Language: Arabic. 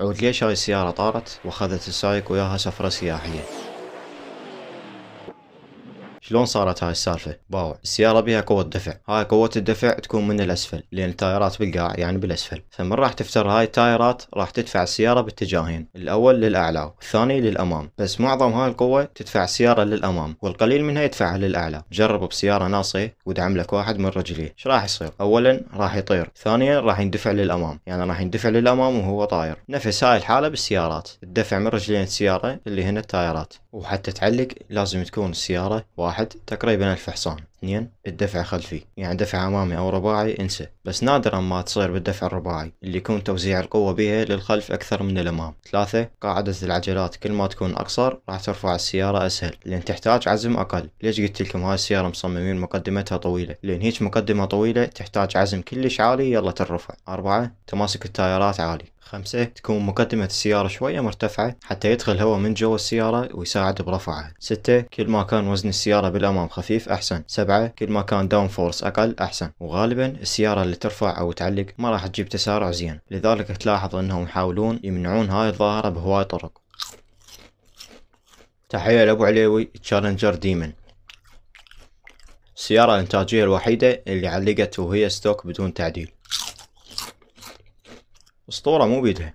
عود ليش هاي السيارة طارت واخذت السايق وياها سفرة سياحية شلون صارت هاي السالفه باو السياره بها قوه دفع هاي قوه الدفع تكون من الاسفل لان التايرات بالقاع يعني بالاسفل فمن راح تفتر هاي التايرات راح تدفع السياره باتجاهين الاول للاعلى والثاني للامام بس معظم هاي القوه تدفع السياره للامام والقليل منها يدفعها للاعلى جرب بسياره ناصيه ودعم لك واحد من رجليه ايش راح يصير اولا راح يطير ثانيا راح يندفع للامام يعني راح يندفع للامام وهو طاير نفس هاي الحاله بالسيارات الدفع من رجلين السياره اللي هنا التايرات وحتى تعلق لازم تكون السيارة واحد تقريبا ألف حصان اثنين الدفع خلفي يعني دفع أمامي أو رباعي انسى بس نادرا ما تصير بالدفع الرباعي اللي يكون توزيع القوة بها للخلف أكثر من الأمام ثلاثة قاعدة العجلات كل ما تكون أقصر راح ترفع السيارة أسهل لأن تحتاج عزم أقل ليش قلت لكم هاي السيارة مصممين مقدمتها طويلة لأن هيك مقدمة طويلة تحتاج عزم كلش عالي يلا ترفع أربعة تماسك التايرات عالي خمسة تكون مقدمة السيارة شوية مرتفعة حتى يدخل الهواء من جوا السيارة ويساعد برفعها ستة كل ما كان وزن السيارة بالأمام خفيف أحسن سبعة كل ما كان داون فورس أقل أحسن وغالبا السيارة اللي ترفع أو تعلق ما راح تجيب تسارع زين لذلك تلاحظ أنهم يحاولون يمنعون هاي الظاهرة بهواي طرق تحية لأبو عليوي تشالنجر ديمن السيارة الإنتاجية الوحيدة اللي علقت وهي ستوك بدون تعديل اسطورة مو مبهجة